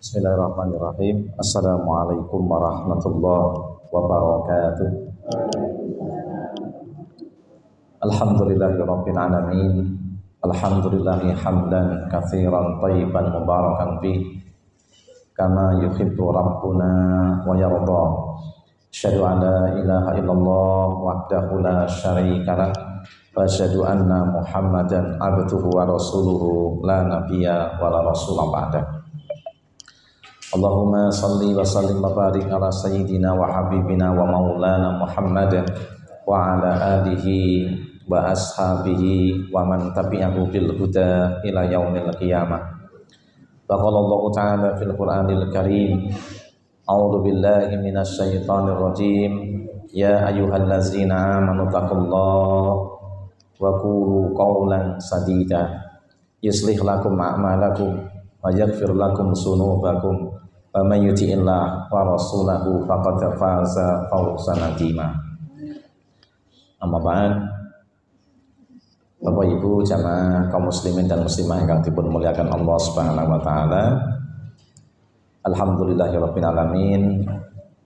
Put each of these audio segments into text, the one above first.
Bismillahirrahmanirrahim. Assalamualaikum warahmatullahi wabarakatuh. Alhamdulillahirabbil alamin. Alhamdulillahi hamdan katsiran thayyiban mubarakan fi kama yuhibbu rabbuna wa yarda. Asyhadu an la ilaha illallah wahdahu la syarika lah wa asyhadu anna Muhammadan abduhu wa rasuluhu la nabiyya wa la rasula ba'dahu. Allahumma salli wa sallim wa barik ala sayyidina wa habibina wa maulana Muhammad wa ala alihi wa ashabihi wa man tabi'ahu bil huda ila yaumil qiyamah. Wa qala Allah ta'ala fil Qur'anil Karim A'udzu billahi minasy syaithanir rajim. Ya ayyuhallazina amanu taqullaha wa qulu qawlan sadida yuslih lakum a'malakum wa yaghfir lakum sunubakum ومن يطع الله ورسوله فقد فاز فوزا عظيما أما بعد Bapak Ibu jamaah kaum muslimin dan muslimah yang kami muliakan Allah Subhanahu wa taala. Alhamdulillahirabbil alamin.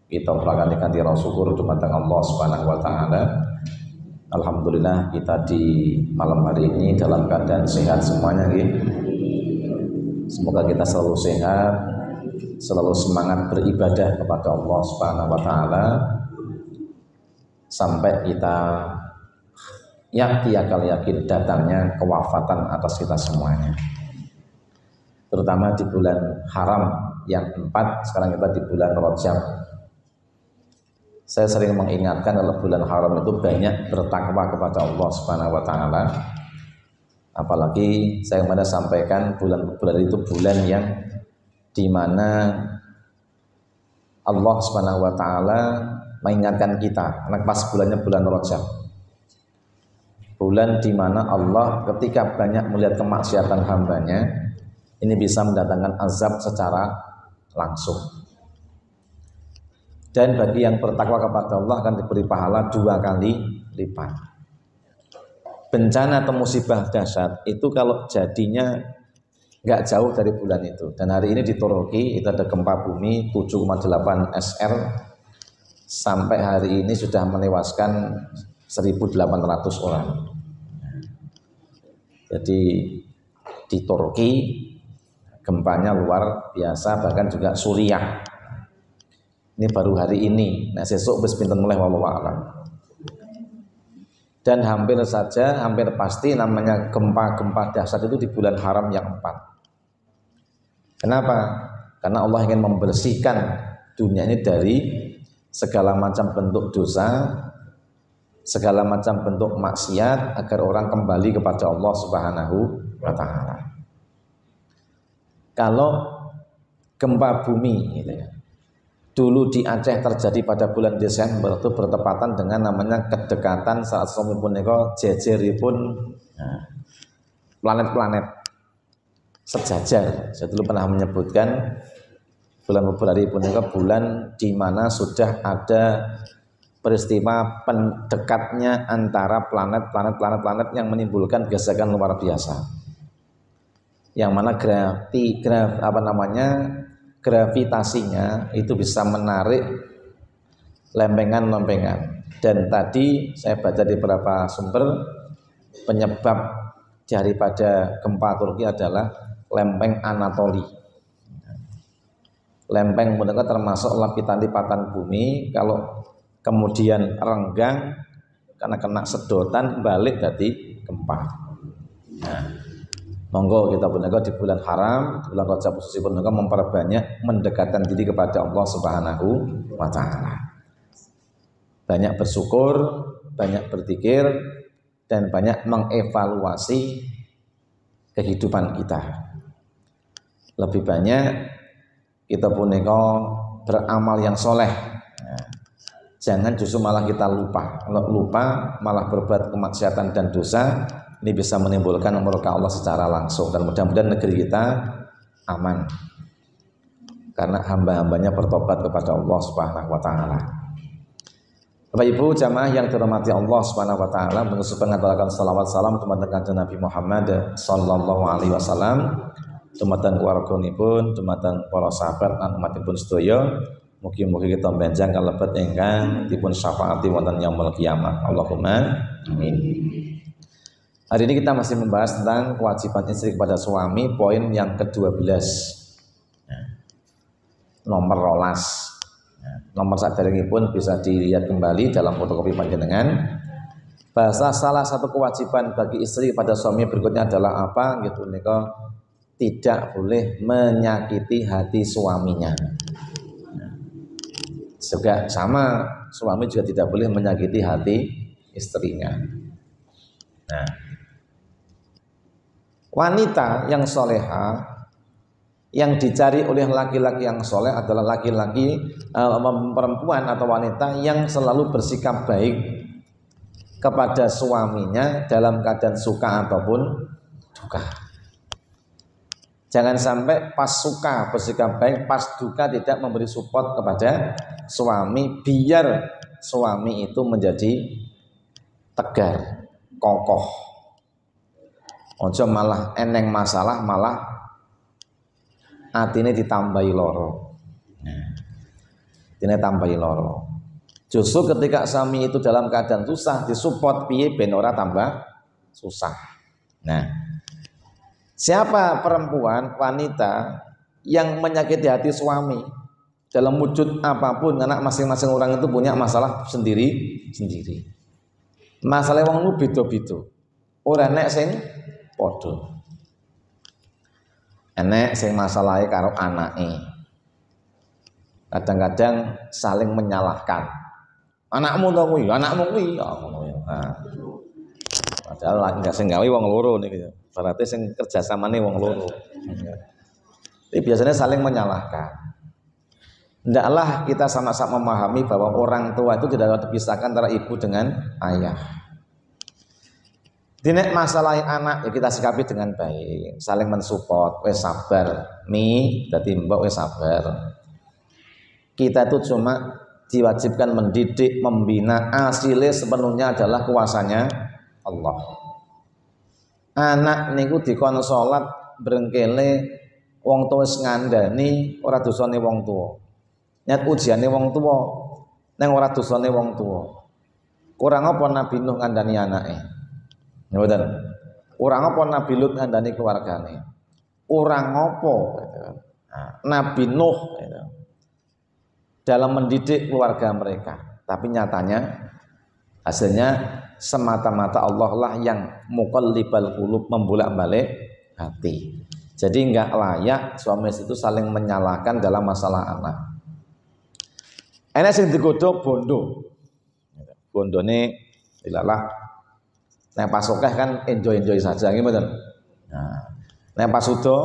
Kita perakan rasa syukur kepada Allah Subhanahu wa taala. Alhamdulillah kita di malam hari ini dalam keadaan sehat semuanya gitu. Semoga kita selalu sehat, selalu semangat beribadah kepada Allah Subhanahu wa taala sampai kita yakin akal yakin datangnya kewafatan atas kita semuanya terutama di bulan haram yang empat sekarang kita di bulan rojab saya sering mengingatkan kalau bulan haram itu banyak bertakwa kepada Allah Subhanahu wa taala apalagi saya mana sampaikan bulan bulan itu bulan yang di mana Allah Subhanahu wa taala mengingatkan kita anak pas bulannya bulan Rajab. Bulan di mana Allah ketika banyak melihat kemaksiatan hambanya ini bisa mendatangkan azab secara langsung. Dan bagi yang bertakwa kepada Allah akan diberi pahala dua kali lipat. Bencana atau musibah dahsyat itu kalau jadinya nggak jauh dari bulan itu. Dan hari ini di Turki itu ada gempa bumi 7,8 SR sampai hari ini sudah menewaskan 1.800 orang. Jadi di Turki gempanya luar biasa bahkan juga Suriah. Ini baru hari ini. Nah, besok wis pinten mulai wallahu a'lam. Dan hampir saja, hampir pasti namanya gempa-gempa dahsyat itu di bulan haram yang empat Kenapa? Karena Allah ingin membersihkan dunia ini dari segala macam bentuk dosa, segala macam bentuk maksiat agar orang kembali kepada Allah Subhanahu wa taala. Kalau gempa bumi gitu ya. Dulu di Aceh terjadi pada bulan Desember itu bertepatan dengan namanya kedekatan saat suami pun jejeripun nah, planet-planet sejajar. Saya dulu pernah menyebutkan bulan Februari pun juga bulan di mana sudah ada peristiwa pendekatnya antara planet-planet planet-planet yang menimbulkan gesekan luar biasa. Yang mana gravi, graf, apa namanya gravitasinya itu bisa menarik lempengan-lempengan. Dan tadi saya baca di beberapa sumber penyebab daripada gempa Turki adalah lempeng Anatoli. Lempeng mereka termasuk lapisan lipatan bumi. Kalau kemudian renggang karena kena sedotan balik jadi gempa. Nah, monggo kita menika di bulan haram, di bulan Rajab pun menika memperbanyak mendekatkan diri kepada Allah Subhanahu wa taala. Banyak bersyukur, banyak berpikir dan banyak mengevaluasi kehidupan kita lebih banyak kita punika beramal yang soleh nah, jangan justru malah kita lupa lupa malah berbuat kemaksiatan dan dosa ini bisa menimbulkan murka Allah secara langsung dan mudah-mudahan negeri kita aman karena hamba-hambanya bertobat kepada Allah Subhanahu wa taala. Bapak Ibu jamaah yang dihormati Allah Subhanahu wa taala, mengusulkan mengatakan salawat salam kepada Nabi Muhammad sallallahu alaihi wasallam Tumatan pun tumatan para sahabat umat pun setuju. Mungkin-mungkin kita benjang kalebet ingkang dipun syafaati wonten yang kiamat. Allahumma amin. Hari ini kita masih membahas tentang kewajiban istri kepada suami, poin yang ke-12. Ya. Nomor rolas. Ya. Nomor ini pun bisa dilihat kembali dalam fotokopi panjenengan. Bahasa salah satu kewajiban bagi istri kepada suami berikutnya adalah apa? Gitu niko? tidak boleh menyakiti hati suaminya. Juga sama suami juga tidak boleh menyakiti hati istrinya. Nah, wanita yang soleha yang dicari oleh laki-laki yang soleh adalah laki-laki uh, perempuan atau wanita yang selalu bersikap baik kepada suaminya dalam keadaan suka ataupun duka. Jangan sampai pas suka bersikap baik, pas duka tidak memberi support kepada suami biar suami itu menjadi tegar, kokoh. Ojo malah eneng masalah malah atine ditambahi loro. Nah, atine tambahi loro. Justru ketika suami itu dalam keadaan susah disupport piye ben ora tambah susah. Nah, Siapa perempuan, wanita yang menyakiti hati suami dalam wujud apapun anak masing-masing orang itu punya masalah sendiri sendiri. Masalah wong lu beda-beda. Ora nek sing padha. Enek sing masalahnya karo anaknya. Kadang-kadang saling menyalahkan. Anakmu to kuwi, anakmu kuwi. ya, ya. Nah. Padahal lagi gak sing gawe wong loro niki. Ya. Berarti sing nih wong loro. Jadi biasanya saling menyalahkan. Tidaklah kita sama-sama memahami bahwa orang tua itu tidak dapat dipisahkan antara ibu dengan ayah. Tidak masalah anak ya kita sikapi dengan baik, saling mensupport, wes sabar, mi, jadi mbak wes sabar. Kita itu cuma diwajibkan mendidik, membina, asile sepenuhnya adalah kuasanya Allah anak niku dikon salat berengkele wong tuwa wis ngandani ora dosane wong tuwa. Nyat ujiane wong tuwa nang ora dosane wong tua Kurang apa Nabi Nuh ngandani anake? Ngoten. Ya Kurang apa Nabi Lut ngandani keluargane? Kurang apa gitu kan? nah, Nabi Nuh gitu. dalam mendidik keluarga mereka. Tapi nyatanya Hasilnya semata-mata Allah lah yang mukallibal qulub membolak-balik hati. Jadi nggak layak suami istri itu saling menyalahkan dalam masalah anak. Enak sing digodok bondo. ini dilalah nek pas akeh kan enjoy-enjoy saja gitu kan. Nah, nek pas udo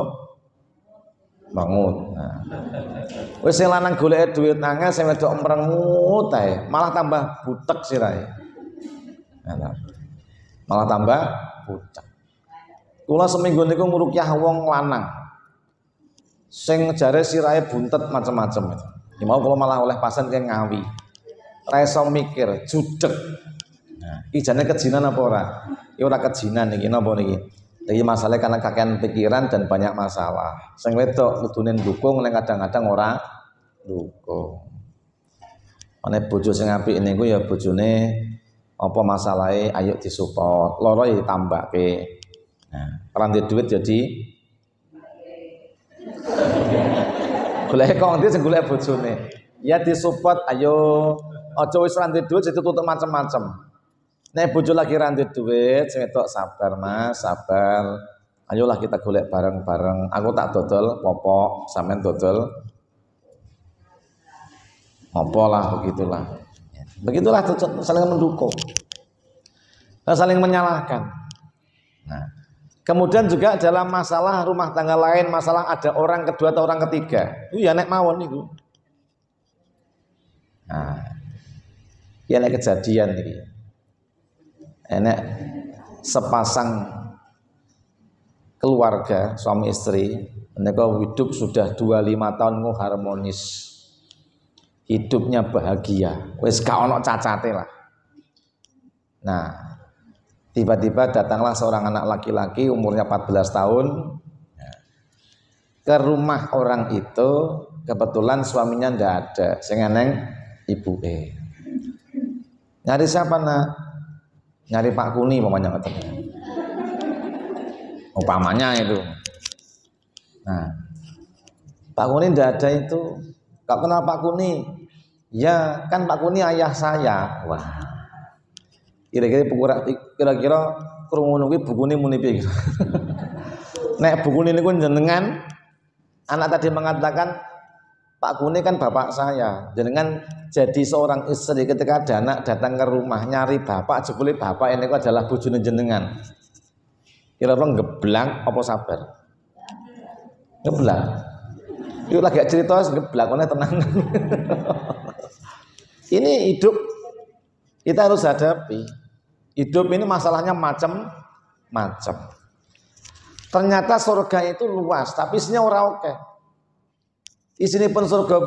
bangun. Nah. Wis lanang gulai duit angel sing wedok mrengut mutai, malah tambah butek sirahe. Nah, malah tambah pucat. Kula seminggu niku ngrukyah wong lanang. Sing jare sirahe buntet macam-macam. Ya mau kula malah oleh pasien kayak ngawi. Reso mikir, judek. Nah, iki jane kejinan apa ora? Iki ya ora kejinan iki napa niki? iki masalahnya karena kakean pikiran dan banyak masalah. Sing wedok kudune dukung nek kadang-kadang ora dukung. Mane bojo sing apik niku ya bojone apa masalahnya ayo disupport loro ya ditambah ke nah, rantai duit jadi golek kong dia sing golek bojone ya disupport ayo ojo wis rantai duit itu tutup macam-macam Nek bojo lagi rantai duit, sing sabar Mas, sabar. Ayolah kita golek bareng-bareng. Aku tak dodol popok, samen dodol apa lah begitulah. Begitulah saling mendukung. Dan nah, saling menyalahkan. Nah, kemudian juga dalam masalah rumah tangga lain, masalah ada orang kedua atau orang ketiga. Itu ya nek mawon itu. Nah, ya nek kejadian ini. Enak eh, sepasang keluarga suami istri mereka hidup sudah dua lima tahun harmonis hidupnya bahagia wes gak ono cacate lah nah tiba-tiba datanglah seorang anak laki-laki umurnya 14 tahun ya, ke rumah orang itu kebetulan suaminya ndak ada sing eneng ibu e nyari siapa nak nyari Pak Kuni pokoknya ketemu upamanya itu nah Pak Kuni ndak ada itu kok kenal Pak Kuni Ya, kan Pak Kuni ayah saya. Wah. Kira-kira kira-kira krungu nunggu bukune muni piye. Nek bukune niku jenengan anak tadi mengatakan Pak Kuni kan bapak saya. Jenengan jadi seorang istri ketika ada anak datang ke rumah nyari bapak, jebule bapak ini adalah bojone jenengan. Kira-kira ngeblang apa sabar? Ngeblang. Yuk lagi cerita ngeblang, oleh tenang. Ini hidup kita harus hadapi. Hidup ini masalahnya macam-macam. Ternyata surga itu luas, tapi isinya ora oke. Isini pun surga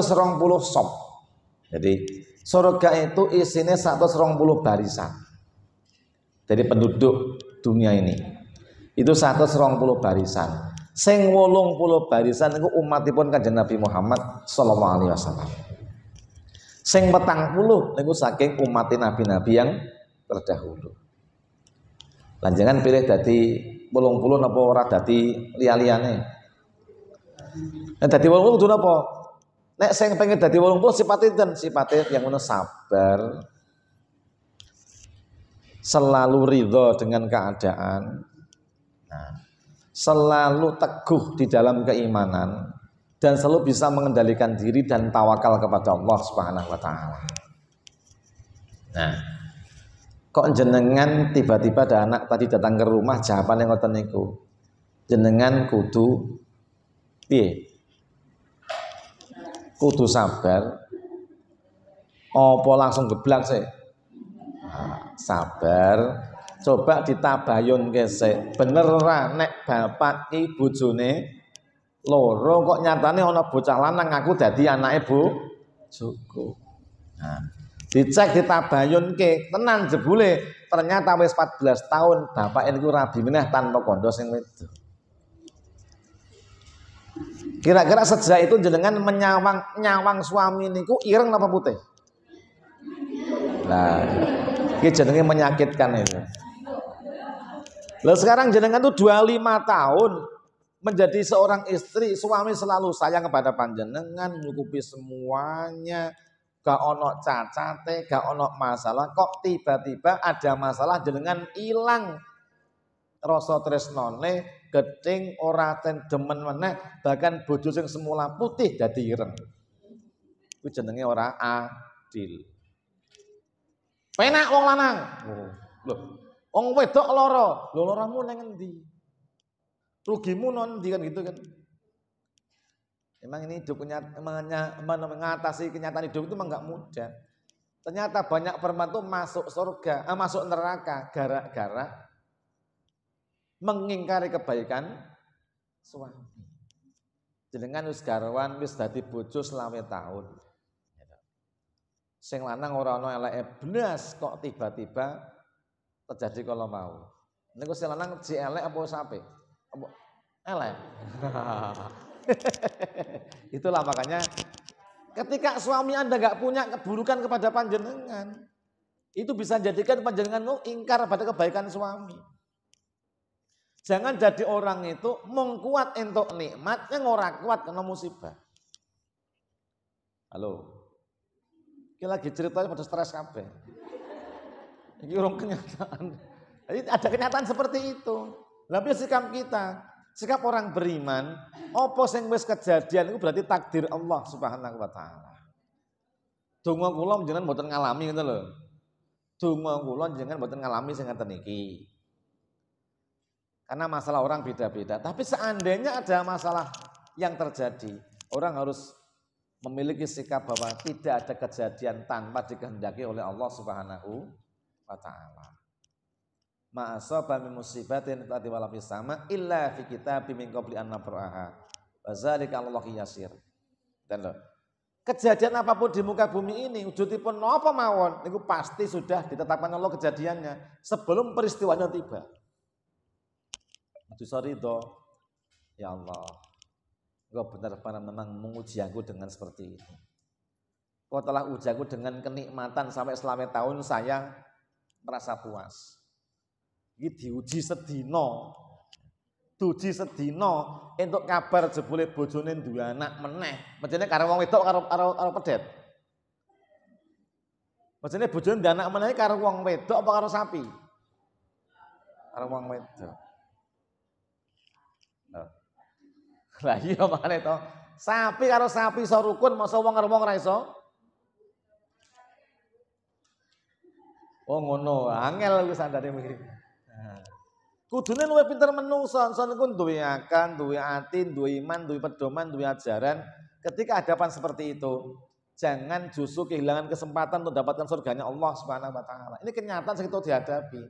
serong 120 sop. Jadi surga itu isinya 120 barisan. Jadi penduduk dunia ini itu 120 barisan. Sing puluh barisan itu umatipun kan Nabi Muhammad sallallahu alaihi wasallam. Seng petang puluh niku saking umat nabi-nabi yang terdahulu. Lanjangan pilih dadi bolong puluh napa ora dadi liya-liyane. Nek dadi bolong puluh kudu napa? Nek sing pengen dadi bolong puluh sipate ten sipate yang ngono sabar. Selalu ridho dengan keadaan. Nah, selalu teguh di dalam keimanan dan selalu bisa mengendalikan diri dan tawakal kepada Allah Subhanahu wa taala. Nah, kok jenengan tiba-tiba ada anak tadi datang ke rumah jawaban yang ngoten niku. Jenengan kudu piye? Kudu sabar. Apa langsung geblak sih? Nah, sabar. Coba ditabayun kesek. Bener nek bapak ibu jone loro kok nyatane ana bocah lanang aku dadi anake Bu Joko. Nah, dicek ditabayunke tenan jebule ternyata wis 14 tahun bapak niku rabi meneh tanpa kondo sing wedo. Kira-kira sejak itu jenengan menyawang nyawang suami niku ireng apa putih? Nah, ini jenenge menyakitkan itu. Lalu sekarang jenengan tuh 25 tahun menjadi seorang istri, suami selalu sayang kepada panjenengan, nyukupi semuanya, gak onok cacate, gak onok masalah, kok tiba-tiba ada masalah jenengan hilang rasa tresnone geding ora ten demen meneh bahkan bojo sing semula putih jadi ireng kuwi jenenge ora adil penak wong lanang oh. lho wong wedok lara lho loramu ning endi rugimu non kan gitu kan Emang ini hidup mengatasi kenyataan hidup itu emang gak mudah. Ternyata banyak perempuan itu masuk surga, eh, masuk neraka gara-gara mengingkari kebaikan suami. Jenengan wis garwan wis dadi bojo selama tahun. Sing lanang ora ana eleke blas kok tiba-tiba terjadi kalau mau. Niku sing lanang si elek apa sape? elek. Itulah makanya ketika suami Anda nggak punya keburukan kepada panjenengan, itu bisa jadikan panjenengan lo ingkar pada kebaikan suami. Jangan jadi orang itu mengkuat untuk nikmat yang ora kuat kena musibah. Halo. Ini lagi ceritanya pada stres kabeh. Ini orang kenyataan. Jadi ada kenyataan seperti itu. Tapi sikap kita, sikap orang beriman, opo sing wis kejadian itu berarti takdir Allah Subhanahu wa taala. Donga kula jenengan mboten ngalami ngoten lho. Donga kula jangan mboten ngalami sing ngeten iki. Karena masalah orang beda-beda. Tapi seandainya ada masalah yang terjadi, orang harus memiliki sikap bahwa tidak ada kejadian tanpa dikehendaki oleh Allah Subhanahu wa taala ma'asoba min musibatin tadi wala sama illa fi kitab min qabli an nabraha wa zalika Allah yasir dan lo kejadian apapun di muka bumi ini wujudipun napa mawon itu pasti sudah ditetapkan Allah kejadiannya sebelum peristiwanya tiba itu sorry do ya Allah engkau benar-benar memang menguji aku dengan seperti itu kau telah uji aku dengan kenikmatan sampai selama tahun saya merasa puas Iki diuji sedina. Duji sedina entuk kabar jebule bojone duwe anak meneh. Mejene karo wong wedok karo karo karo pedet. Mejene bojone duwe anak meneh karo wong wedok apa karo sapi? Karo wong wedok. Lah iya makane to. Sapi karo sapi iso rukun, masa wong karo wong ora Oh ngono, angel wis sandane mikir. Kudune luwih pinter menungso, son niku duwe akal, duwe ati, duwe iman, duwe pedoman, duwe ajaran. Ketika hadapan seperti itu, jangan justru kehilangan kesempatan untuk dapatkan surganya Allah Subhanahu wa taala. Ini kenyataan segitu dihadapi.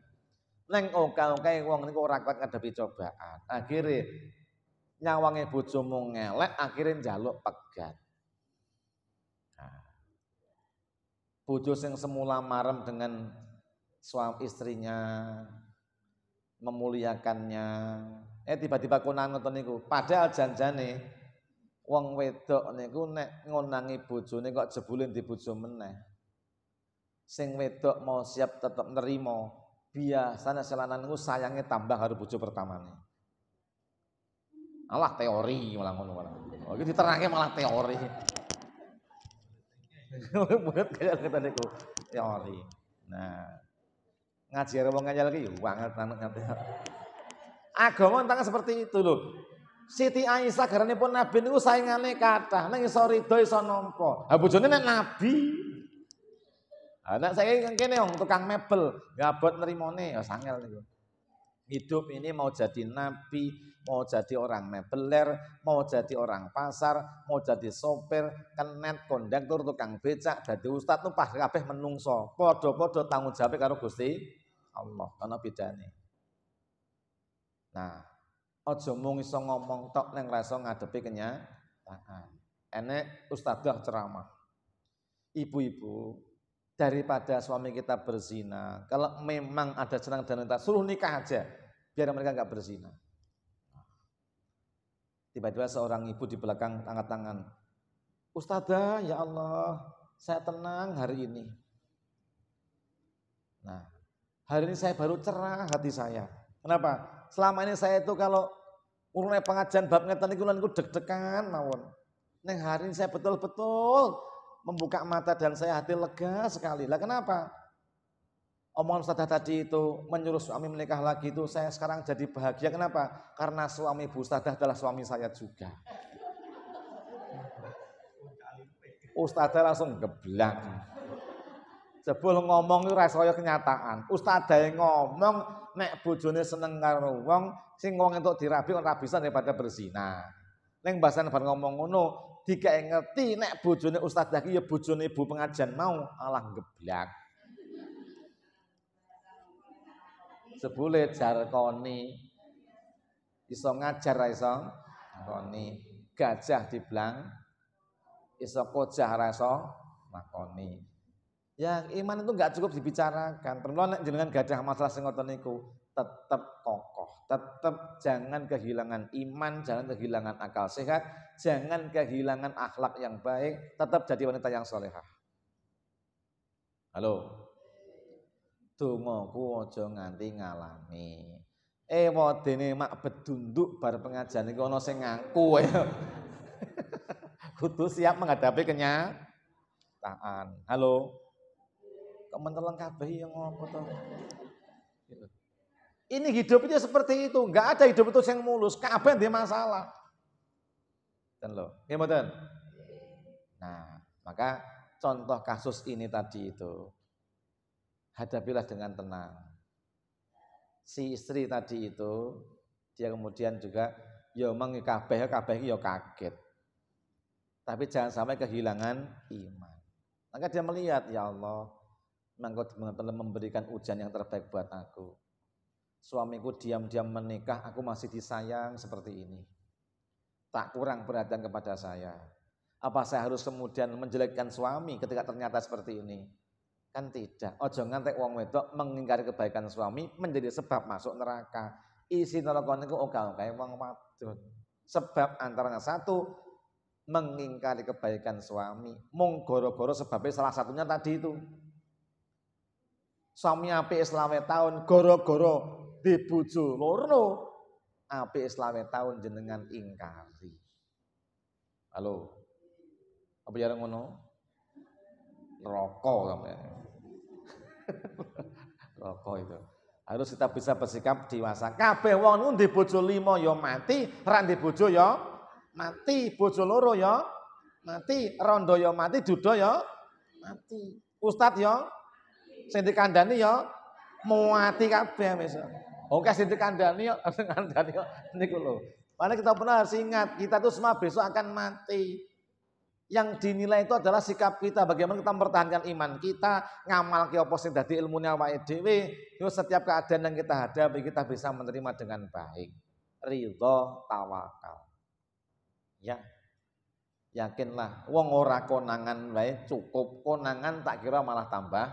Neng oka-oka wong niku ora kuat ngadepi cobaan. Akhire nyawange bojomu ngelek, akhirnya njaluk pegat. Nah, bojo sing semula marem dengan suami istrinya, memuliakannya. Eh tiba-tiba konang ngoten niku, padahal janjane uang wedok niku nek ngonangi bojone kok jebulin di bojo meneh. Sing wedok mau siap tetap nerimo, biasanya niku sayangnya tambah karo bojo pertamane. malah teori malah ngono malah. Oh, iki diterangke malah teori. Murid kayak kata gitu niku teori. Nah, ngaji karo wong ngeyel iki banget anak Agama tentang seperti itu loh. Siti Aisyah karena pun Nabi niku saingane kathah, nang iso rido iso nampa. Ha bojone nek Nabi. Anak saya yang kene wong tukang mebel, gabot nerimone ya sangel niku. Hidup ini mau jadi nabi, mau jadi orang mebeler, mau jadi orang pasar, mau jadi sopir, kenet, kondektur, tukang becak, jadi ustadz tuh pas kabeh menungso. Podo-podo tanggung jawab karo Gusti Allah ana bedane nah aja mung iso ngomong tok ning rasa ngadepi kenyataan enek ustadzah ceramah ibu-ibu daripada suami kita berzina kalau memang ada senang dan entah suruh nikah aja biar mereka nggak berzina tiba-tiba seorang ibu di belakang angkat tangan Ustadzah, ya Allah, saya tenang hari ini. Nah, Hari ini saya baru cerah hati saya. Kenapa? Selama ini saya itu kalau urune pengajian bab ngeten niku lan deg-degan mawon. Neng hari ini saya betul-betul membuka mata dan saya hati lega sekali. Lah kenapa? Omongan ustazah tadi itu menyuruh suami menikah lagi itu saya sekarang jadi bahagia. Kenapa? Karena suami Bu Ustazah adalah suami saya juga. Ustazah langsung geblak. Jebul ngomong itu rasanya kenyataan. yang ngomong nek bojone seneng karo wong sing wong entuk dirabi ora bisa daripada berzina. Ning bahasan bar ngomong ngono dikek ngerti nek bojone ustadzah iki ya bojone ibu pengajian mau alah geblak. Sebule koni, iso ngajar ra iso koni gajah diblang iso kojah ra iso makoni. Ya iman itu nggak cukup dibicarakan. Terus jenengan gadah masalah sing niku tetap kokoh, tetap jangan kehilangan iman, jangan kehilangan akal sehat, jangan kehilangan akhlak yang baik, tetap jadi wanita yang solehah. Halo. Dongoku aja nganti ngalami. Eh, dene mak bedunduk bar pengajian iki ana sing ngaku ya. Kudu siap menghadapi kenyataan. Halo kok kabeh yang ngopo to. Gitu. Ini hidupnya seperti itu, enggak ada hidup itu yang mulus, kabeh dia masalah. Dan lo, ya Nah, maka contoh kasus ini tadi itu hadapilah dengan tenang. Si istri tadi itu dia kemudian juga ya mang kabeh ya kabeh ya kaget. Tapi jangan sampai kehilangan iman. Maka dia melihat, ya Allah, Engkau benar-benar memberikan ujian yang terbaik buat aku. Suamiku diam-diam menikah, aku masih disayang seperti ini. Tak kurang perhatian kepada saya. Apa saya harus kemudian menjelekkan suami ketika ternyata seperti ini? Kan tidak. Ojo ngantek wong wedok mengingkari kebaikan suami menjadi sebab masuk neraka. Isi neraka niku engkau kayak wong wadon. Sebab antaranya satu mengingkari kebaikan suami, mung goro-goro sebabnya salah satunya tadi itu. Suami apik selawe tahun goro-goro dibujo lorno apik selawe tahun jenengan ingkari. Halo. Apa jarang ngono? Rokok sampean. Ya. Rokok itu. Harus kita bisa bersikap dewasa. Kabeh wong niku ndek bojo 5 ya mati, ra ndek bojo ya mati, bojo loro yo ya mati, rondo yo mati, duda yo mati. Ustad yo sing dikandani ya muati kabeh besok. Oke sing dikandani ya sing kandani ya niku lho. Mana kita pernah harus ingat, kita tuh semua besok akan mati. Yang dinilai itu adalah sikap kita, bagaimana kita mempertahankan iman kita, ngamal ke apa sing dadi ilmune awake dhewe, setiap keadaan yang kita hadapi kita bisa menerima dengan baik. Ridho tawakal. Ya. Yakinlah, wong ora konangan wae cukup, konangan tak kira malah tambah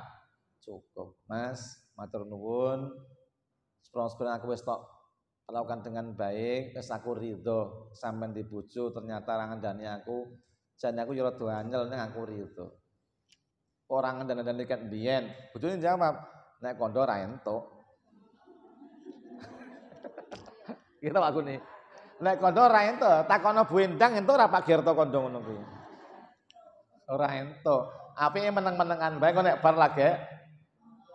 Cukup. Mas, matur nuwun. Sepuluh-sepuluh aku wis tok lakukan dengan baik, wis aku ridho di bucu, ternyata dani aku jani aku yo ya rada anyel ning aku ridho. Orang dan ndane ket biyen, bojone jawab, nek kondo ra entuk. Kita gitu aku nih. Nek kondo ra entuk, takono Bu Endang entuk ora Pak Gerto kondo ngono kuwi. Ora entuk. Apike meneng-menengan bae kok nek bar lagi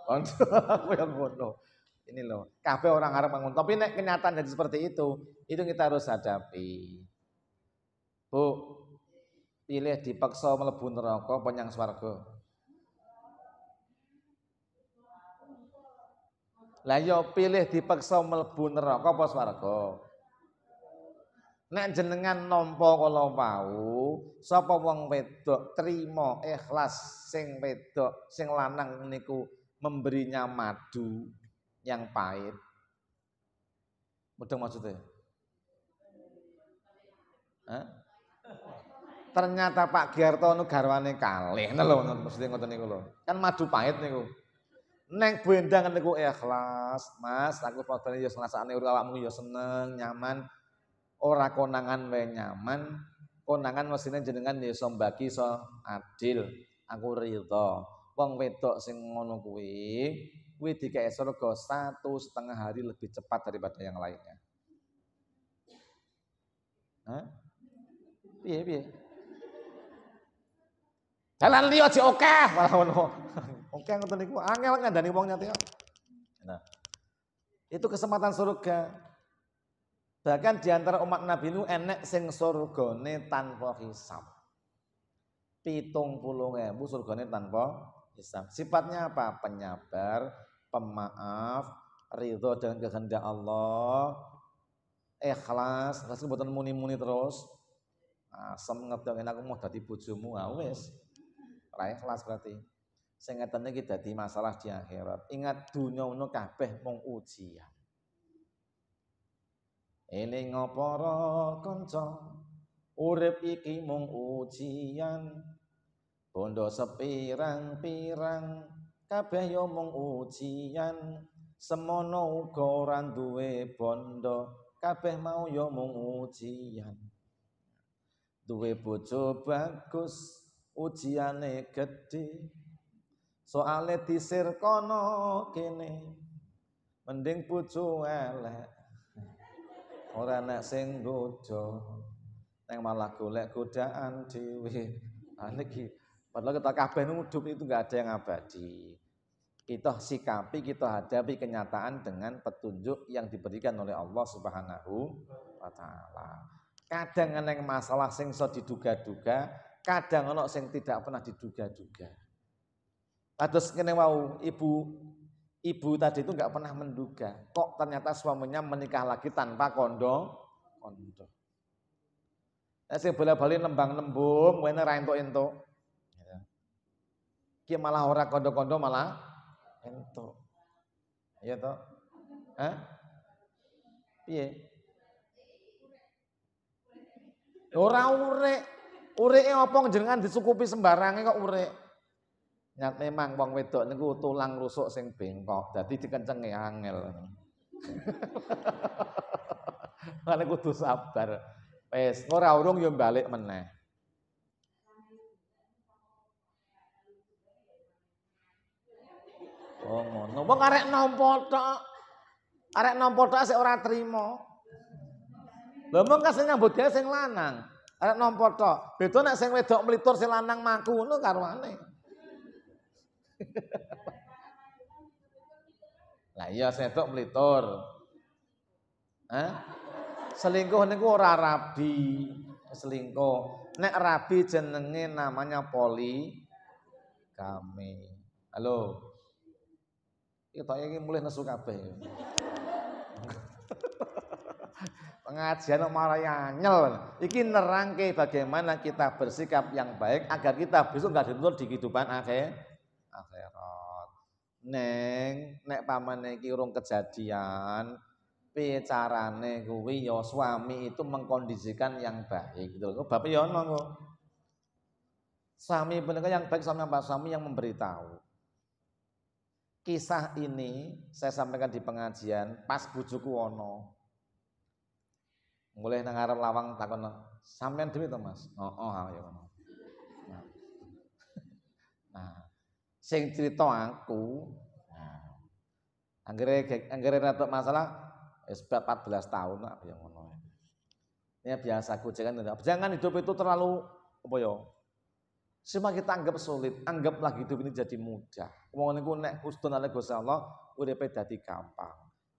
aku yang ngono. Ini loh, kafe orang Arab bangun. Tapi nek kenyataan jadi seperti itu, itu kita harus hadapi. Bu, pilih dipaksa melebu neraka penyang swarga. Lah yo ya, pilih dipaksa melebu neraka apa swarga? Nek jenengan nampa kalau mau, sapa wong wedok trimo ikhlas sing wedok sing lanang niku memberinya madu yang pahit. Mudeng maksudnya? Hah? Ternyata Pak Giartono garwane kalih nah lho maksudnya ngoten niku lho. Kan madu pahit niku. Neng bendang niku ikhlas, Mas, aku padane yo ya ngrasakne urip awakmu yo ya seneng, nyaman. Ora konangan wae nyaman, konangan mesine jenengan yo ya iso mbagi iso adil. Aku ridho wong wedok sing ngono kuwi kuwi dikae surga satu setengah hari lebih cepat daripada yang lainnya. Hah? Piye piye? Jalan liyo di oke, malah ngono. Oke ngoten niku angel ngandani wong nyate. Nah. Itu kesempatan surga. Bahkan di antara umat Nabi nu enek sing surgane tanpa hisab. Pitung puluh ewu surgane tanpa hisab. Sifatnya apa? Penyabar, pemaaf, ridho dengan kehendak Allah, ikhlas, Rasul buatan muni-muni terus. Asem ah, ngedong aku mau jadi bujumu, mu ah, wis. Ora ikhlas berarti. Sengatannya kita di masalah di akhirat. Ingat dunia ini kabeh mung ujian. Ini ngoporo konco, Urip iki mung ujian. Bondo sepirang-pirang kabeh yo mung ujian semono uga ora duwe bondo kabeh mau yo mung ujian duwe bojo bagus ujiane gede, soale disir kono kene mending bojo elek ora nek sing bojo nek malah golek godaan dhewe ane Padahal kita kabeh hidup itu nggak ada yang abadi. Kita sikapi, kita hadapi kenyataan dengan petunjuk yang diberikan oleh Allah Subhanahu wa taala. Kadang ana masalah sing iso diduga-duga, kadang ana sing tidak pernah diduga-duga. Kados ngene wau ibu ibu tadi itu nggak pernah menduga kok ternyata suaminya menikah lagi tanpa kondo kondo nah, saya boleh balik lembang lembung, wena ra to entuk Ki malah ora kondo-kondo malah ento. Ya toh? Hah? Piye? Ora urek. Ureke apa jenengan disukupi sembarange kok urek. Nyat memang wong wedok niku tulang rusuk sing bengkok, dadi dikencenge angel. Lah kudu sabar. Wes, ora urung yo balik meneh. Oh ngono. Wong arek nampa tok. Arek nampa tok sik ora trima. Lha mong kasil nyambut dia sing lanang. Arek nampa tok. Beda nek sing wedok mlitur sing lanang mangku ngono karo ane. Lah iya setok mlitur. Hah? Selingkuh niku ora rabi selingkuh. Nek rabi jenenge namanya poli kami. Halo. Ya tak mulai mulih nesu kabeh. Pengajian kok marahnya nyel, Iki nerangke bagaimana kita bersikap yang baik agar kita besok nggak dituntut di kehidupan akhir akhirat. Neng, nek pamane iki urung kejadian, piye carane kuwi ya suami itu mengkondisikan yang baik gitu loh. Bapak ya ono Suami punika yang baik sama apa? Suami yang memberitahu kisah ini saya sampaikan di pengajian pas bujuku wono mulai nengarap lawang takon sampean dhewe to Mas oh oh ya ngono nah. nah sing cerita aku nah anggere anggere masalah wis 14 tahun lah ya ono ya biasa gojekan ya, jangan hidup itu terlalu apa ya semua kita anggap sulit, anggaplah hidup ini jadi mudah. Wong niku nek Gusti ala Gusti Allah uripe dadi gampang.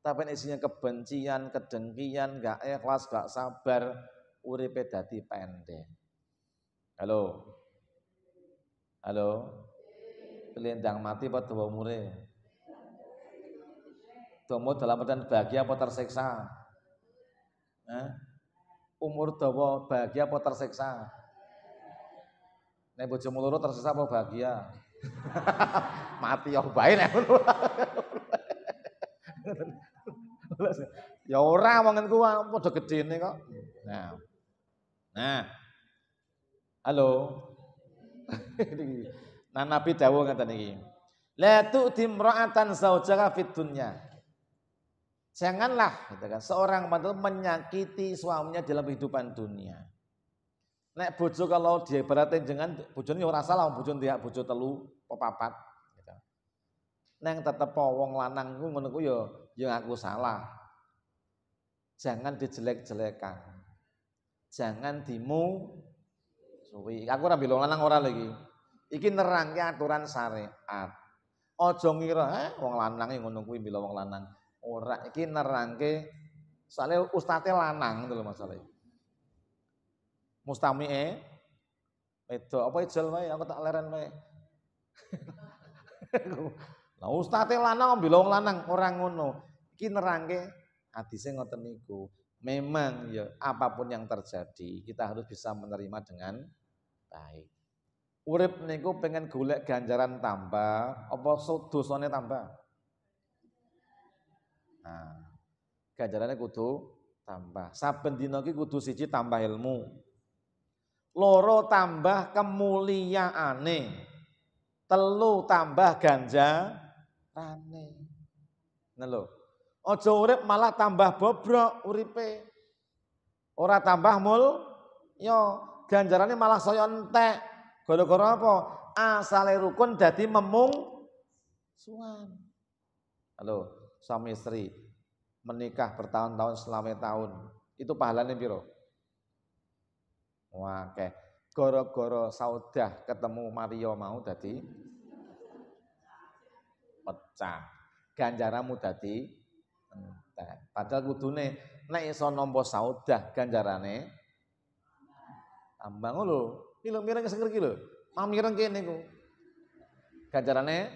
Tapi isinya kebencian, kedengkian, gak ikhlas, gak sabar, uripe dadi pendek. Halo. Halo. Pelindang mati apa dawa umure? Umur dalam keadaan bahagia apa tersiksa? Umur dawa bahagia apa tersiksa? Nek bojo loro tersesat apa bahagia? Mati ya bae nek ngono. Ya ora wongenku padha gedene kok. Nah. Nah. Halo. nah Nabi dawuh kata iki. La tu'ti imra'atan zaujaka fid dunya. Janganlah katakan, gitu seorang mantu menyakiti suaminya dalam kehidupan dunia. Nek bojo kalau dia beratin jangan bojone ya orang salah bojo dia bojo telu pepapat gitu. Neng tetep wong lanang ku ngono ku ya, ya aku salah. Jangan dijelek-jelekan. Jangan dimu suwi. Aku ora bilang lanang ora lagi. Iki nerangke aturan syariat. Aja ngira eh wong lanang ya ngono kuwi bilang wong lanang. Ora iki nerangke soalnya ustate lanang ngono masalahnya. Mustami e itu apa ijal wae aku tak leren wae. Lah ustate lanang ambil wong lanang ora ngono. Iki nerangke hadise ngoten niku. Memang ya apapun yang terjadi kita harus bisa menerima dengan baik. Urip niku pengen golek ganjaran tambah apa dosane tambah? Nah, ganjarannya kudu tambah. Saben dina kudu siji tambah ilmu loro tambah kemuliaane telu tambah ganja rane nelo nah, ojo urip malah tambah bobrok uripe ora tambah mul yo ya, ganjarannya malah saya entek gara-gara apa asale rukun jadi memung suan halo nah, suami istri menikah bertahun-tahun selama tahun itu pahalanya piro Wakeh. Goro-goro saudah ketemu Mario mau tadi pecah. Ganjaramu tadi Padahal kudune nek iso nampa saudah ganjarane tambah ngono Pirang-pirang seger ki lho. Mamireng kene ku. Ganjarane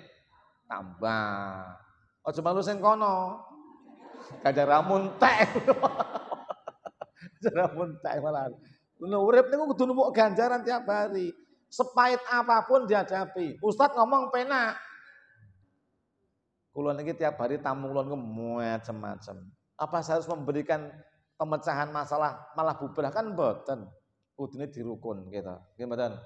tambah. Aja malu sing kono. Ganjaramu entek. Ganjaramu entek malah. Urip niku kudu numpuk ganjaran tiap hari. Sepahit apapun dihadapi. Ustadz ngomong penak. Kulon ini tiap hari tamu kulon macam-macam. Apa saya harus memberikan pemecahan masalah malah bubrah kan boten. Kudune dirukun gitu. Gimana?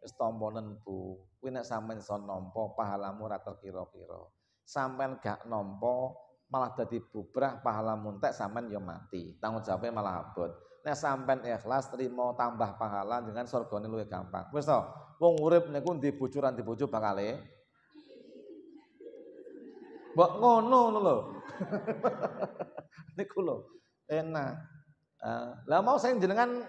Wis Bu. Kuwi nek sampean iso nampa pahalamu ra kira-kira. Sampean gak nampa malah jadi bubrah pahala muntek sampean ya mati tanggung jawabnya malah abot nek sampean ikhlas terima tambah pahala dengan surgane luwih gampang wis to wong urip niku ndi bujuran dibujuk bakale mbok ngono ngono lho niku lho enak ah, lah mau saya jenengan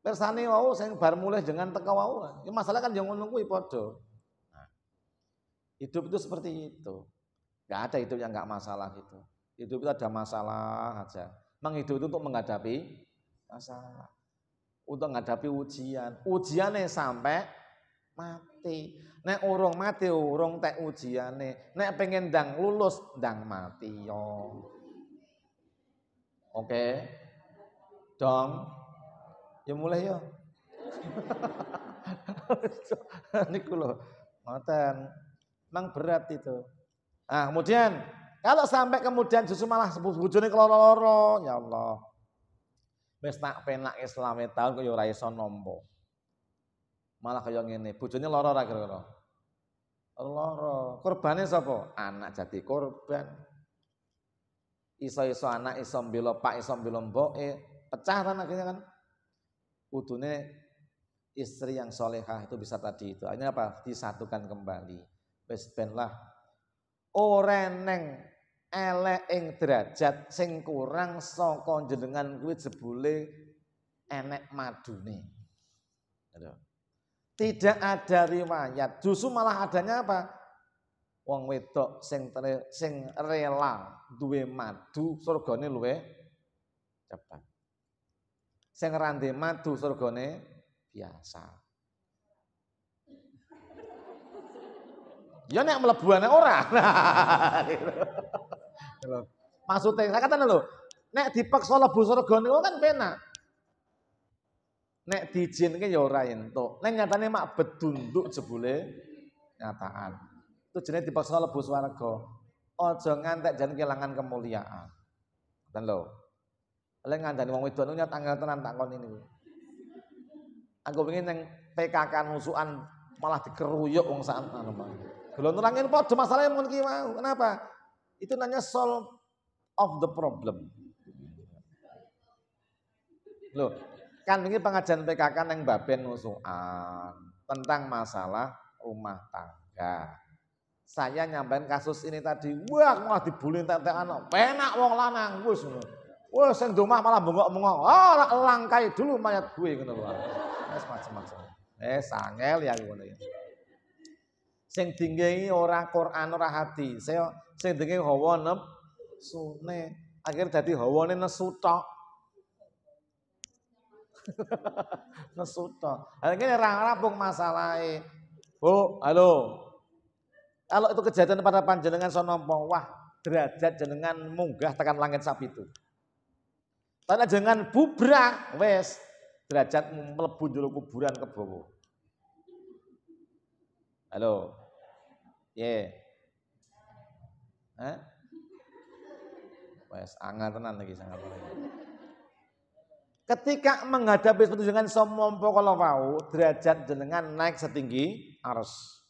persani wau saya bar mulai dengan teka wau ya masalah kan yang ngono kuwi padha nah, hidup itu seperti itu gak ada hidup yang gak masalah gitu. Hidup itu ada masalah aja. Memang hidup itu untuk menghadapi masalah. Untuk menghadapi ujian. Ujiannya sampai mati. Nek urung mati urung tek ujiannya. Nek pengen dang lulus dang mati yo. Oke. Okay. Dong. Ya mulai yo. Ini loh. Ngoten. Mang berat itu. Nah, kemudian kalau sampai kemudian justru malah bujune keloro-loro, ya Allah. Wis tak penak Islame taun kok ya ora iso nampa. Malah kaya ngene, bojone loro ora kira-kira. Loro. Kurbane sapa? Anak jadi korban. Iso-iso anak iso mbela pak iso mbela mboke, pecah kan akhirnya kan. Udune istri yang solehah itu bisa tadi itu. ini apa? Disatukan kembali. Wis benlah Oreneng neng elek ing derajat sing kurang saka jenengan kuwi jebule enek madune. Tidak ada riwayat, justru malah adanya apa? Wong wedok sing tere, sing rela duwe madu surgane luwe cepat. Sing rande madu surgane biasa. Ya nek mlebuane ora. Nah, gitu. Maksudnya saya kata lho, nek dipaksa lebu surga niku kan penak. Nek diizinke ya ora entuk. Nek nyatane mak bedunduk jebule nyataan. Itu jenenge dipaksa lebu swarga. Aja ngantek jan kehilangan kemuliaan. Ngoten lho. Lek ngandani wong wedok nyat tanggal tenan takon ini. Aku pengen yang PKK musuhan malah dikeruyuk wong sak anu. Kalau nerangin pot masalahnya mau ki mau. Kenapa? Itu nanya solve of the problem. Loh, kan ini pengajian PKK yang baben musuhan tentang masalah rumah tangga. Saya nyampein kasus ini tadi, wah malah dibulin tante anak, penak wong lanang, wus, Wah, yang rumah malah bengok-bengok. Oh, langkai dulu mayat gue gitu loh. Eh, semacam macam Eh, sangel ya gitu loh. Sing tinggi ora Quran ora hati. Saya sing tinggi hawa nepsune. Akhirnya dadi jadi nesu tok. nesu tok. akhirnya ini ora masalah masalahe. Oh, halo. Kalau itu kejadian pada panjenengan sonompo, wah derajat jenengan munggah tekan langit sapi itu. Karena jangan bubrak, wes derajat melebu juru kuburan ke bawah. Halo. Ya, Hah? Wes angel tenan lagi sangat Ketika menghadapi seperti dengan somompo kalau mau derajat jenengan naik setinggi arus,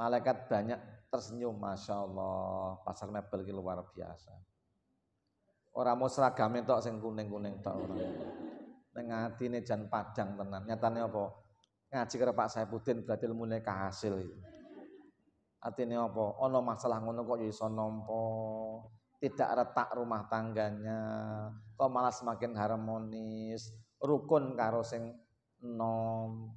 Malaikat banyak tersenyum, masya Allah. Pasar mebel ini luar biasa. Orang mau seragam itu sing kuning kuning tau. orang. Nengati jangan jangan padang tenan. Nyatanya apa? ngaji karo Pak Saifuddin berarti ilmune kehasil itu. Artine apa? Ana masalah ngono kok ya iso Tidak retak rumah tangganya, kok malah semakin harmonis, rukun karo sing nom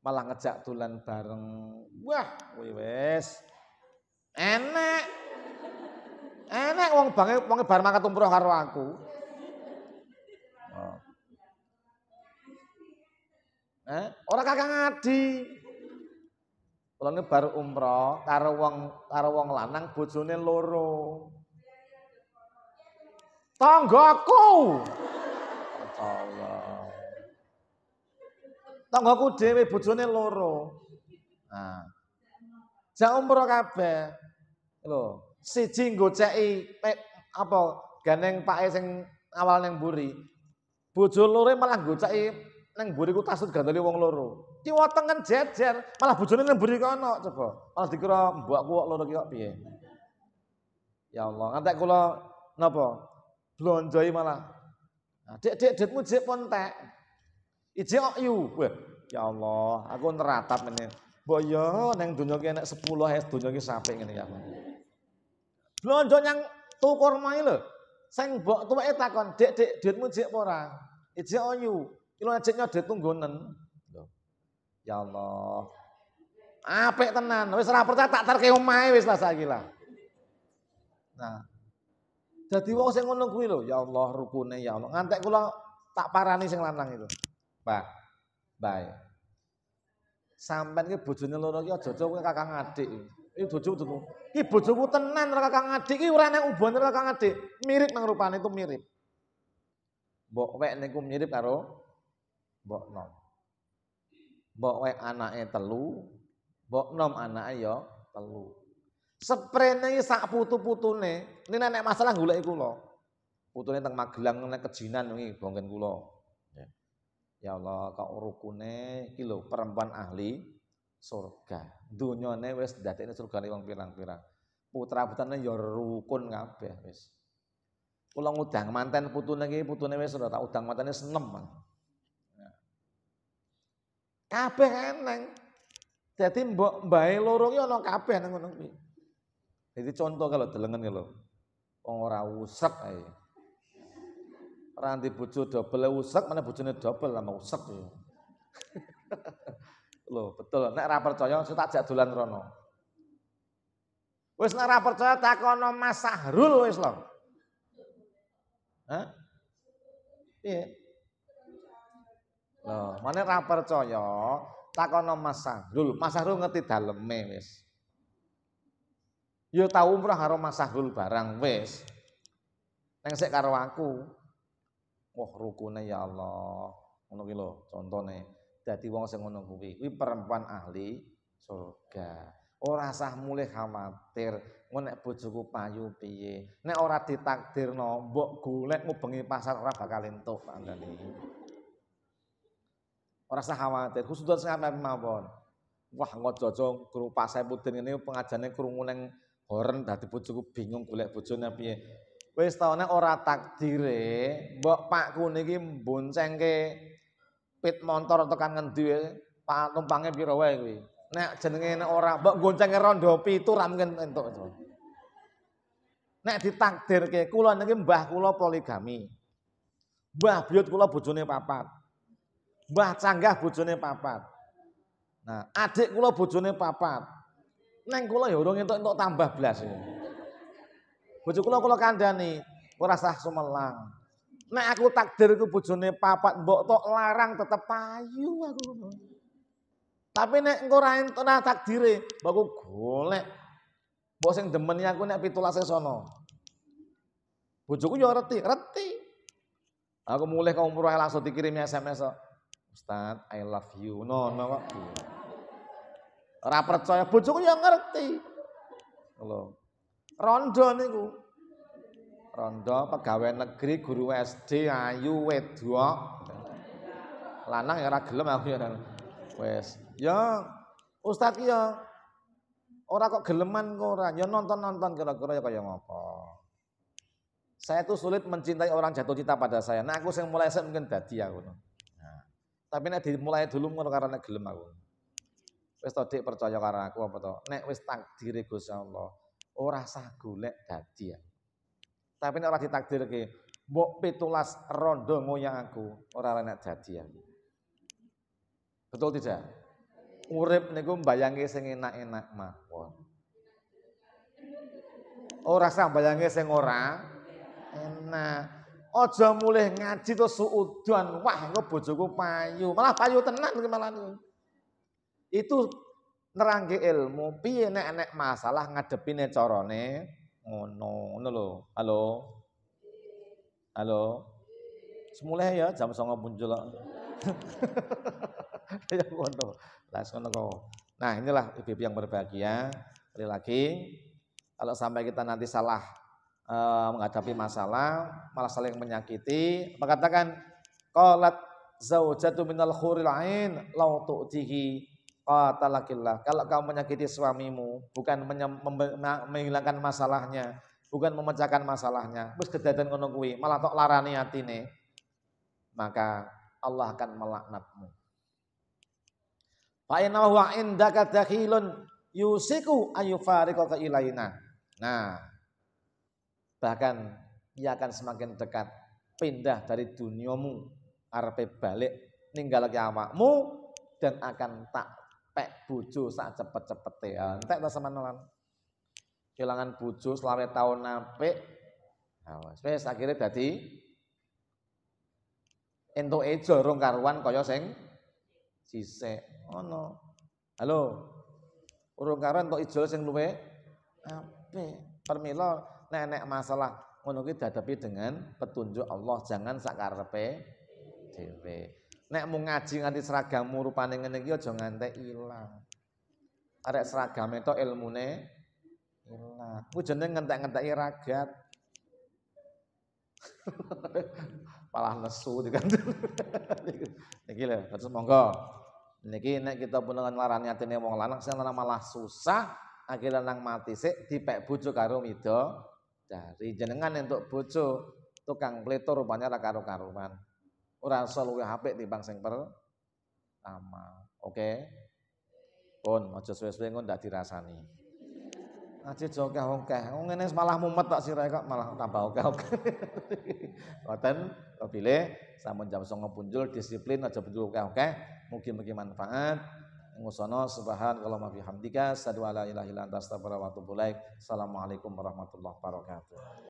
malah ngejak tulan bareng. Wah, wes wis enak. Enak wong bange wong bar makan tumpruh karo aku. Eh, ora kakang adi. Ulane bar umroh karo wong karo wong lanang bojone loro. Tonggoku. Allah. Tonggoku dhewe bojone loro. Nah. Ja umroh kabeh. Lho, siji ngoceki apa gandeng pake sing awal ning buri. Bojo lore malah ngoceki Neng buri ku kasut gandoli wong loro. Ki weteng kan jejer, malah neng neng kau kono coba. Malah dikira mbak kok loro ki pie. piye. Ya Allah, ngantek kula napa? Blonjoi malah. Nah, dek dek dek jek pontek. Ije ok yu. Weh, ya Allah, aku neratap ini, boyo iya, neng dunia donya sepuluh sepuluh 10 es donya ki sampe ya. Blonjo nyang tukur mae lho. Sing mbok tuweke takon, dek dek duitmu jek apa ora?" Ije Kilo ajeknya ada tunggonen. Ya Allah. Apik tenan. Wis ora percaya tak terke omahe wis lah saiki lah. Nah. Dadi wong sing ngono kuwi lho, ya Allah rukune ya Allah. Ngantek kula tak parani sing lanang itu. Pak. Bae. Sampeyan ki bojone loro ki aja kowe kakang adik. ini bojoku. Iki bojoku tenan ora kakang adik iki ora enak hubungan karo kakang adik. Mirip nang rupane itu mirip. Mbok wek niku mirip karo mbok nom mbok wek anake telu mbok nom anake ya telu sprene iki sak putu-putune ini nek masalah golek kula putune teng Magelang nek kejinan wingi bongken kula ya. ya Allah kok rukune iki lho perempuan ahli surga dunyane wis surga surgane wong pirang-pirang putra putane ya rukun kabeh wis kula ngudang manten putune iki putune wis ora tak udang mantene seneng. man. Kabeh eneng. Jadi mbok mbae loro ki ana kabeh nang ngono kuwi. Jadi contoh kalau delengen kalau wong ora usek ae. Ora anti bojo dobel usek, mana bojone dobel lama usek ya. Loh, betul. Nek ora percaya saya tak jak dolan rono. Wis nek ora percaya takono Mas Sahrul wis lho. Hah? iya. Loh, mana ra percaya takono Mas Sahrul. Mas Sahrul ngerti daleme wis. Yo ya tau umrah karo Mas Sahrul barang wis. Neng sik karo aku. Wah rukune ya Allah. Ngono ki lho contone. Dadi wong sing ngono kuwi kuwi perempuan ahli surga. Ora sah mulih khawatir, ngono nek bojoku payu piye. Nek ora ditakdirno mbok golek ngubengi pasar ora bakal entuk pandane. ora usah khawatir khusnul khatimah mawon wah ngojojong guru pasai putri ini pengajarnya kerungu neng horen dari bujuku bingung kulit bujunya piye wis tau neng ora takdire mbok pak kuniki bonceng ke pit motor tekan ngendi pak numpangnya piro wae kuwi nek jenenge neng ora mbok goncenge rondo pitu ram kan entuk itu nek ditakdirke kula niki mbah kula poligami mbah biut kula bojone papat Mbah canggah bojone papat. Nah, adik kula bojone papat. Neng kula ya urung entuk-entuk tambah blas iki. Ya. Bojo kula kula kandhani ora sah sumelang. Nek nah, aku itu bojone papat mbok tok larang tetep payu aku. Tapi nek engko ora entuk takdire, mbok gule. golek mbok sing demeni aku nek 17 sono. Bojoku ya reti, reti. Aku mulai kaum murah langsung dikirim SMS. -nya. Ustaz, I love you. No, no. Gitu? Ora percaya bojoku ya ngerti. Lho. Rondo niku. Rondo pegawai negeri guru SD ayu wedo. Lanang ya ora gelem aku ya. Wes, ya Ustaz ya ora kok geleman kok ora, ya nonton-nonton kira-kira ya kaya ngopo. Saya tuh sulit mencintai orang jatuh cinta pada saya. Nah aku sing mulai saya mungkin dadi aku. Ya, tapi nek dimulai dulu ngono karena gelem aku. Wis to dik percaya karena aku apa to? Nek wis takdire Gusti Allah, ora sah golek dadi ya. Tapi nek ora ditakdirke, mbok 17 rondo ngoyang aku, ora enak dadi aku. Betul tidak? Urip niku mbayangi sing enak-enak mawon. Ora sah mbayangi sing ora enak. Aja mulai ngaji terus suudan. Wah, engko bojoku payu. Malah payu tenan malah Itu nerangke ilmu piye nek nek masalah ngadepine carane ngono. Ngono lho. Halo. Halo. semula ya jam songo muncul. ya ngono. Lah ngono kok. Nah, inilah ibu-ibu yang berbahagia. Sekali lagi, kalau sampai kita nanti salah Eh, menghadapi masalah, malah saling menyakiti, mengatakan qalat zaujatu minal khuril ain law tu'tihi qatalakillah. Kalau kamu menyakiti suamimu, bukan menghilangkan masalahnya, bukan memecahkan masalahnya, wis kedaden ngono kuwi, malah tok larani atine. Maka Allah akan melaknatmu. Fa innahu indaka dakhilun yusiku ayufariqaka ilaina. Nah, Bahkan ia akan semakin dekat pindah dari duniamu arepe balik ninggal ke awakmu dan akan tak pek bojo saat cepet-cepete. Ya, entek ta sama Kehilangan bojo selama tahun apik. Awas nah, wis akhirnya dadi ejo e rong karuan kaya sing sisik. Ngono. Oh, Halo. Urung karuan entuk ijol e sing luwe apik. Permila nenek masalah ngono kita dihadapi dengan petunjuk Allah jangan sakarpe, dhewe nek mau ngaji nganti seragammu rupane ngene iki aja nganti ilang arek ilmu tok ilmune ilang nggak ngentek-ngenteki ragat malah nesu kantor, niki lho terus monggo niki nek kita pun nglarani atine wong lanang sing lanang malah susah akhirnya nang mati sik dipek bojo karo itu dari jenengan untuk bojo tukang pletor rupanya ra karo-karuan. Ora iso luwih apik timbang sing pertama. Oke. Pun aja suwe-suwe ndak dirasani. Aja jokeh okeh. Wong ngene malah mumet tak sirahe kok malah tambah okeh-okeh. Ngoten pilih sampun jam 09.00 punjul disiplin aja punjul okeh mungkin Mugi-mugi manfaat ngusono subhanallah hamdika sadu ala ilahi lantas bulaik Assalamualaikum warahmatullahi wabarakatuh